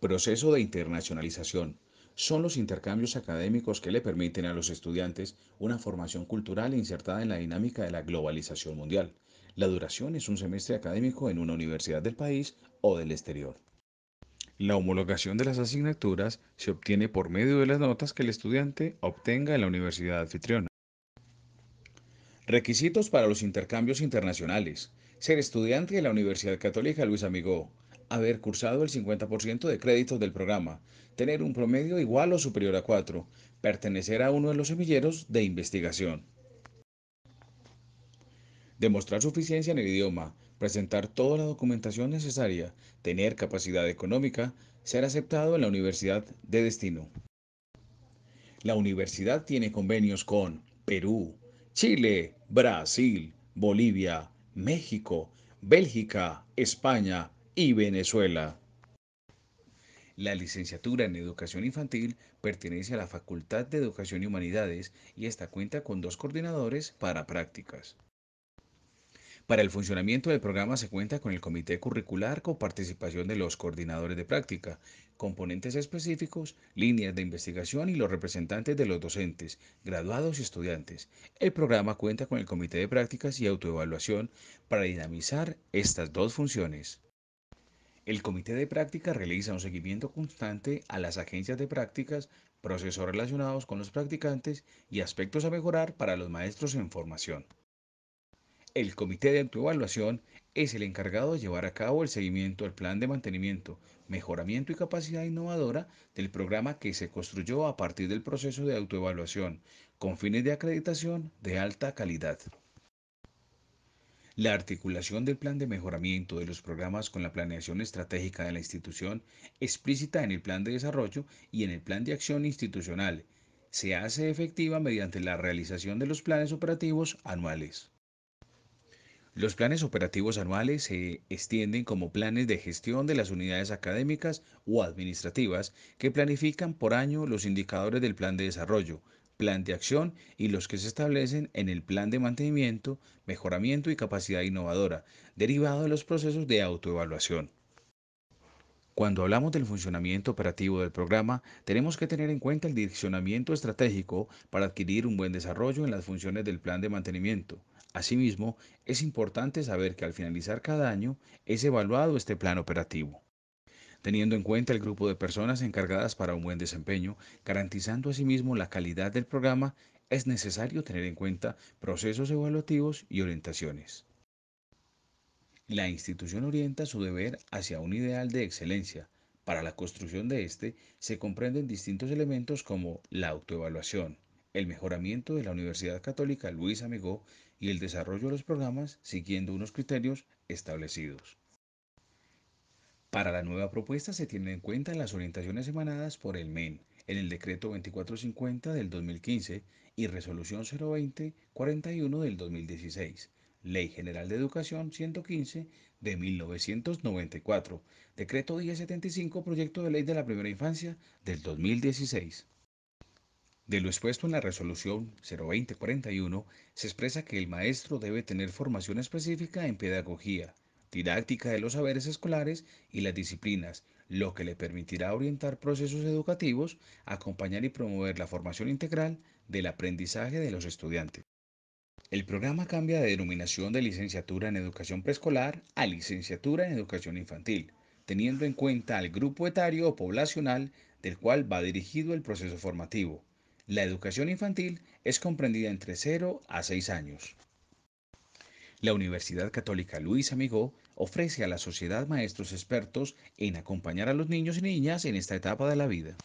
Proceso de internacionalización. Son los intercambios académicos que le permiten a los estudiantes una formación cultural insertada en la dinámica de la globalización mundial. La duración es un semestre académico en una universidad del país o del exterior. La homologación de las asignaturas se obtiene por medio de las notas que el estudiante obtenga en la universidad anfitriona. Requisitos para los intercambios internacionales. Ser estudiante de la Universidad Católica Luis Amigo haber cursado el 50% de créditos del programa, tener un promedio igual o superior a 4, pertenecer a uno de los semilleros de investigación. Demostrar suficiencia en el idioma, presentar toda la documentación necesaria, tener capacidad económica, ser aceptado en la universidad de destino. La universidad tiene convenios con Perú, Chile, Brasil, Bolivia, México, Bélgica, España, y Venezuela. La licenciatura en Educación Infantil pertenece a la Facultad de Educación y Humanidades y esta cuenta con dos coordinadores para prácticas. Para el funcionamiento del programa se cuenta con el comité curricular con participación de los coordinadores de práctica, componentes específicos, líneas de investigación y los representantes de los docentes, graduados y estudiantes. El programa cuenta con el comité de prácticas y autoevaluación para dinamizar estas dos funciones. El comité de Práctica realiza un seguimiento constante a las agencias de prácticas, procesos relacionados con los practicantes y aspectos a mejorar para los maestros en formación. El comité de autoevaluación es el encargado de llevar a cabo el seguimiento al plan de mantenimiento, mejoramiento y capacidad innovadora del programa que se construyó a partir del proceso de autoevaluación, con fines de acreditación de alta calidad. La articulación del plan de mejoramiento de los programas con la planeación estratégica de la institución, explícita en el plan de desarrollo y en el plan de acción institucional, se hace efectiva mediante la realización de los planes operativos anuales. Los planes operativos anuales se extienden como planes de gestión de las unidades académicas o administrativas que planifican por año los indicadores del plan de desarrollo, plan de acción y los que se establecen en el plan de mantenimiento, mejoramiento y capacidad innovadora, derivado de los procesos de autoevaluación. Cuando hablamos del funcionamiento operativo del programa, tenemos que tener en cuenta el direccionamiento estratégico para adquirir un buen desarrollo en las funciones del plan de mantenimiento. Asimismo, es importante saber que al finalizar cada año es evaluado este plan operativo teniendo en cuenta el grupo de personas encargadas para un buen desempeño, garantizando asimismo la calidad del programa, es necesario tener en cuenta procesos evaluativos y orientaciones. La institución orienta su deber hacia un ideal de excelencia. Para la construcción de este se comprenden distintos elementos como la autoevaluación, el mejoramiento de la Universidad Católica Luis Amigó y el desarrollo de los programas siguiendo unos criterios establecidos. Para la nueva propuesta se tienen en cuenta las orientaciones emanadas por el MEN en el decreto 2450 del 2015 y resolución 02041 del 2016, Ley General de Educación 115 de 1994, decreto 1075, proyecto de ley de la primera infancia del 2016. De lo expuesto en la resolución 02041, se expresa que el maestro debe tener formación específica en pedagogía, didáctica de los saberes escolares y las disciplinas, lo que le permitirá orientar procesos educativos, acompañar y promover la formación integral del aprendizaje de los estudiantes. El programa cambia de denominación de licenciatura en educación preescolar a licenciatura en educación infantil, teniendo en cuenta al grupo etario o poblacional del cual va dirigido el proceso formativo. La educación infantil es comprendida entre 0 a 6 años. La Universidad Católica Luis Amigó ofrece a la sociedad maestros expertos en acompañar a los niños y niñas en esta etapa de la vida.